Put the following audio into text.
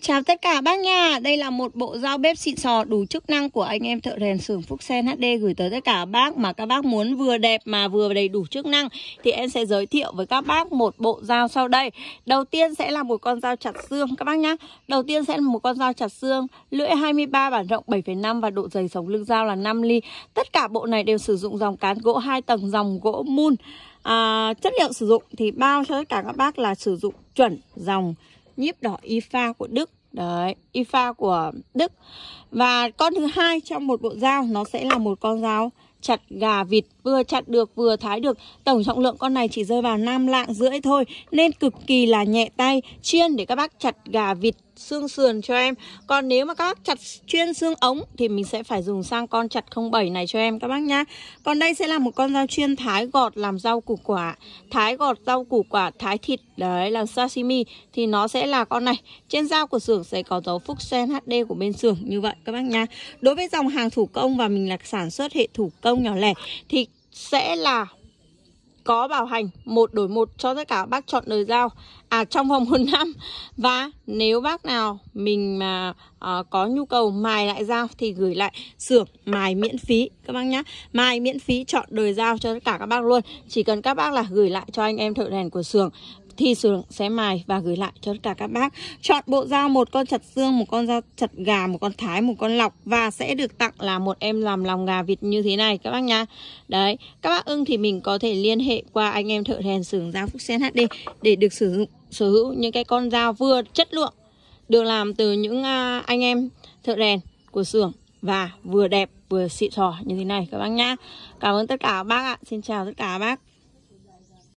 Chào tất cả bác nha, đây là một bộ dao bếp xịn sò đủ chức năng của anh em thợ rèn xưởng Phúc Sen HD gửi tới tất cả bác mà các bác muốn vừa đẹp mà vừa đầy đủ chức năng thì em sẽ giới thiệu với các bác một bộ dao sau đây. Đầu tiên sẽ là một con dao chặt xương các bác nhá. Đầu tiên sẽ là một con dao chặt xương lưỡi 23 bản rộng 7,5 và độ dày sống lưng dao là 5 ly. Tất cả bộ này đều sử dụng dòng cán gỗ hai tầng dòng gỗ mun. À, chất liệu sử dụng thì bao cho tất cả các bác là sử dụng chuẩn dòng nhiếp đỏ IFA của Đức Đấy, IFA của Đức Và con thứ hai trong một bộ dao Nó sẽ là một con dao chặt gà vịt Vừa chặt được vừa thái được Tổng trọng lượng con này chỉ rơi vào 5 lạng rưỡi thôi Nên cực kỳ là nhẹ tay Chiên để các bác chặt gà vịt xương sườn cho em Còn nếu mà các bác chặt chuyên xương ống Thì mình sẽ phải dùng sang con chặt 07 này cho em các bác nhá Còn đây sẽ là một con dao chuyên thái gọt làm rau củ quả Thái gọt rau củ quả, thái thịt Đấy là sashimi Thì nó sẽ là con này Trên dao của xưởng sẽ có dấu phúc sen HD của bên xưởng Như vậy các bác nhá Đối với dòng hàng thủ công và mình là sản xuất hệ thủ công nhỏ lẻ Thì sẽ là có bảo hành một đổi một cho tất cả bác chọn đời dao à trong vòng một năm và nếu bác nào mình mà à, có nhu cầu mài lại dao thì gửi lại xưởng mài miễn phí các bác nhá mài miễn phí chọn đời dao cho tất cả các bác luôn chỉ cần các bác là gửi lại cho anh em thợ rèn của xưởng thi Sương sẽ mài và gửi lại cho tất cả các bác. Chọn bộ dao một con chặt xương, một con dao chặt gà, một con thái, một con lọc và sẽ được tặng là một em làm lòng gà vịt như thế này các bác nhá. Đấy, các bác ưng thì mình có thể liên hệ qua anh em thợ rèn xưởng dao Phúc Sen HD để được sử dụng sở hữu những cái con dao vừa chất lượng được làm từ những à, anh em thợ rèn của xưởng và vừa đẹp vừa xịn sò như thế này các bác nhá. Cảm ơn tất cả các bác ạ. Xin chào tất cả các bác.